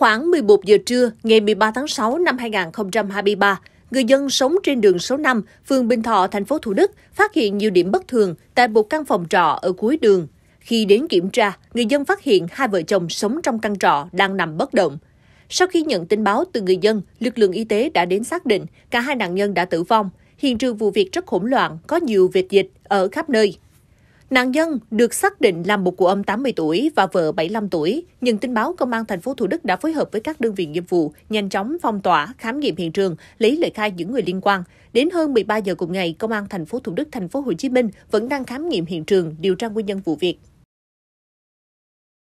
Khoảng 11 giờ trưa ngày 13 tháng 6 năm 2023, người dân sống trên đường số 5, phường Bình Thọ, thành phố Thủ Đức phát hiện nhiều điểm bất thường tại một căn phòng trọ ở cuối đường. Khi đến kiểm tra, người dân phát hiện hai vợ chồng sống trong căn trọ đang nằm bất động. Sau khi nhận tin báo từ người dân, lực lượng y tế đã đến xác định cả hai nạn nhân đã tử vong. Hiện trường vụ việc rất hỗn loạn, có nhiều vệt dịch ở khắp nơi. Nạn nhân được xác định là một cụ ông 80 tuổi và vợ 75 tuổi, Nhận tin báo công an thành phố Thủ Đức đã phối hợp với các đơn vị nghiệp vụ nhanh chóng phong tỏa, khám nghiệm hiện trường, lấy lời khai những người liên quan. Đến hơn 13 giờ cùng ngày, công an thành phố Thủ Đức, thành phố Hồ Chí Minh vẫn đang khám nghiệm hiện trường, điều tra nguyên nhân vụ việc.